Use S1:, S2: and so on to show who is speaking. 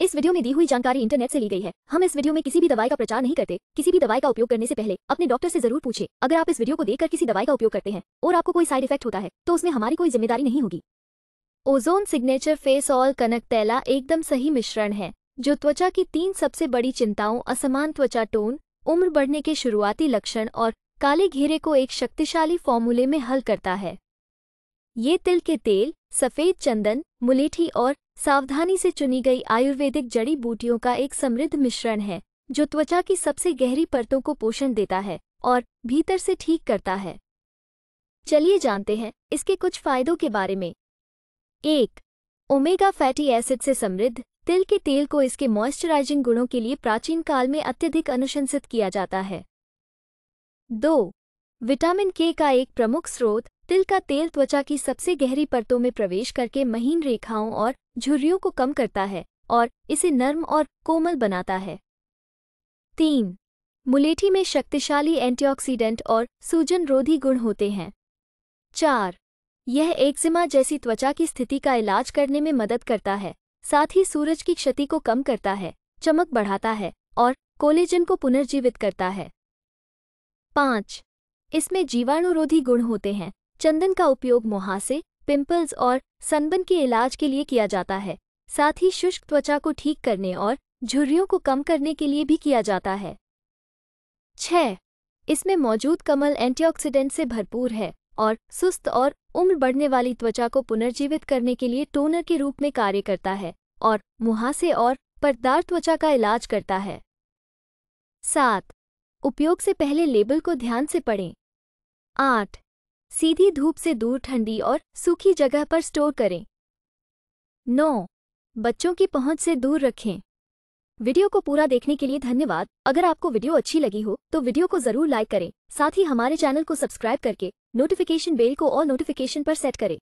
S1: इस वीडियो में दी हुई जानकारी इंटरनेट से ली गई है हम इस वीडियो में किसी भी दवाई का प्रचार नहीं करते किसी भी दवाई का उपयोग करने से पहले अपने डॉक्टर से जरूर पूछे अगर आप इस वीडियो को देखकर किसी दवाई का उपयोग करते हैं और आपको कोई साइड इफेक्ट होता है तो उसमें हमारी कोई जिम्मेदारी नहीं होगी ओजोन सिग्नेचर फेस ऑल कनक तैला एकदम सही मिश्रण है जो त्वचा की तीन सबसे बड़ी चिंताओं असमान त्वचा टोन उम्र बढ़ने के शुरुआती लक्षण और काले घेरे को एक शक्तिशाली फॉर्मूले में हल करता है ये तिल के तेल सफ़ेद चंदन मुलेठी और सावधानी से चुनी गई आयुर्वेदिक जड़ी बूटियों का एक समृद्ध मिश्रण है जो त्वचा की सबसे गहरी परतों को पोषण देता है और भीतर से ठीक करता है चलिए जानते हैं इसके कुछ फायदों के बारे में एक ओमेगा फैटी एसिड से समृद्ध तिल के तेल को इसके मॉइस्चराइजिंग गुणों के लिए प्राचीन काल में अत्यधिक अनुशंसित किया जाता है दो विटामिन के का एक प्रमुख स्रोत तिल का तेल त्वचा की सबसे गहरी परतों में प्रवेश करके महीन रेखाओं और झुर्रियों को कम करता है और इसे नर्म और कोमल बनाता है तीन मुलेठी में शक्तिशाली एंटीऑक्सीडेंट और सूजन रोधी गुण होते हैं चार यह एक्जिमा जैसी त्वचा की स्थिति का इलाज करने में मदद करता है साथ ही सूरज की क्षति को कम करता है चमक बढ़ाता है और कोलेजन को पुनर्जीवित करता है पाँच इसमें जीवाणुरोधी गुण होते हैं चंदन का उपयोग मुहासे पिंपल्स और सनबन के इलाज के लिए किया जाता है साथ ही शुष्क त्वचा को ठीक करने और झुर्रियों को कम करने के लिए भी किया जाता है छह इसमें मौजूद कमल एंटीऑक्सीडेंट से भरपूर है और सुस्त और उम्र बढ़ने वाली त्वचा को पुनर्जीवित करने के लिए टोनर के रूप में कार्य करता है और मुहासे और पर्दार त्वचा का इलाज करता है सात उपयोग से पहले लेबल को ध्यान से पढ़ें आठ सीधी धूप से दूर ठंडी और सूखी जगह पर स्टोर करें नौ बच्चों की पहुंच से दूर रखें वीडियो को पूरा देखने के लिए धन्यवाद अगर आपको वीडियो अच्छी लगी हो तो वीडियो को जरूर लाइक करें साथ ही हमारे चैनल को सब्सक्राइब करके नोटिफिकेशन बेल को और नोटिफिकेशन पर सेट करें